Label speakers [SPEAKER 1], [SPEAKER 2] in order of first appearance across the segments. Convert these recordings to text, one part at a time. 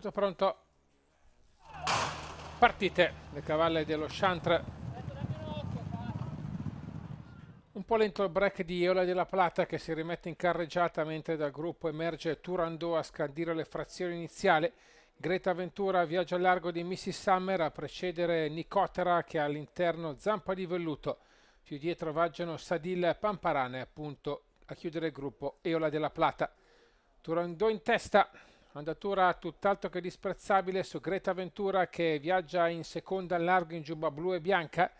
[SPEAKER 1] Tutto pronto. Partite le cavalle dello Chantre. Un po' lento il break di Eola della Plata che si rimette in carreggiata mentre dal gruppo emerge Turandot a scandire le frazioni iniziali. Greta Ventura viaggia al largo di Missy Summer a precedere Nicotera che ha all'interno zampa di velluto. Più dietro vaggiano Sadil e Pamparane appunto a chiudere il gruppo Eola della Plata. Turandot in testa, Andatura tutt'altro che disprezzabile su Greta Ventura che viaggia in seconda al largo in giubba blu e bianca.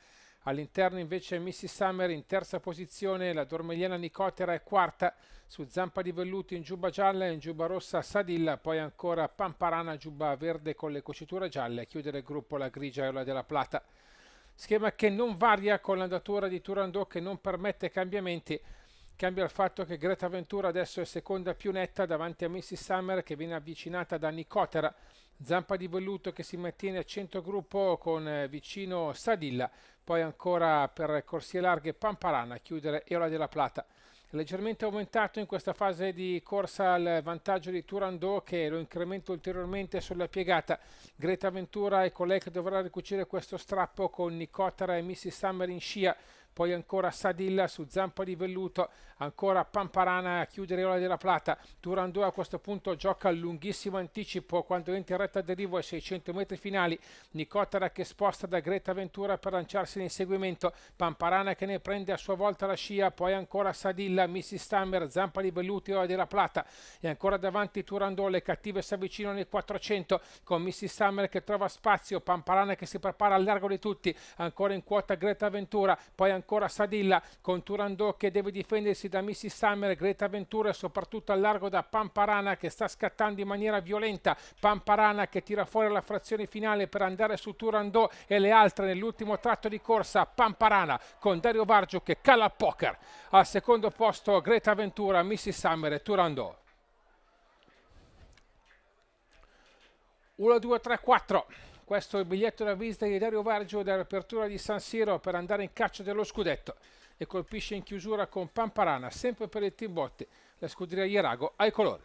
[SPEAKER 1] All'interno invece Missy Summer in terza posizione, la dormegliana Nicotera è quarta, su Zampa di Velluto in giubba gialla e in giubba rossa Sadilla, poi ancora Pamparana giubba verde con le cuciture gialle, a chiudere il gruppo la grigia Eola della Plata. Schema che non varia con l'andatura di Turandot che non permette cambiamenti, Cambia il fatto che Greta Ventura adesso è seconda più netta davanti a Missy Summer che viene avvicinata da Nicotera, Zampa di Velluto che si mantiene a centro gruppo con eh, vicino Sadilla, poi ancora per corsie larghe Pamparana a chiudere Eola della Plata. Leggermente aumentato in questa fase di corsa il vantaggio di Turandot che lo incrementa ulteriormente sulla piegata. Greta Ventura è lei che dovrà ricucire questo strappo con Nicotera e Missy Summer in scia poi ancora Sadilla su zampa di velluto, ancora Pamparana a chiudere l'ora della Plata, Durandò a questo punto gioca a lunghissimo anticipo quando entra in retta d'arrivo ai 600 metri finali, Nicotera che sposta da Greta Ventura per lanciarsi in inseguimento, Pamparana che ne prende a sua volta la scia, poi ancora Sadilla, Missy Stammer, zampa di velluto e ola della Plata e ancora davanti Turandò, le cattive si avvicinano nel 400 con Missy Stammer che trova spazio, Pamparana che si prepara al largo di tutti, ancora in quota Greta Ventura, poi ancora ancora Sadilla con Turandot che deve difendersi da Missy Summer, Greta Ventura soprattutto al largo da Pamparana che sta scattando in maniera violenta, Pamparana che tira fuori la frazione finale per andare su Turandot e le altre nell'ultimo tratto di corsa, Pamparana con Dario Vargio che cala a poker. Al secondo posto Greta Ventura, Missy Summer e Turandot. 1, 2, 3, 4. Questo è il biglietto da visita di Dario Vargio dall'apertura di San Siro per andare in caccia dello scudetto e colpisce in chiusura con Pamparana, sempre per il Timbotti, la scuderia Ierago ai colori.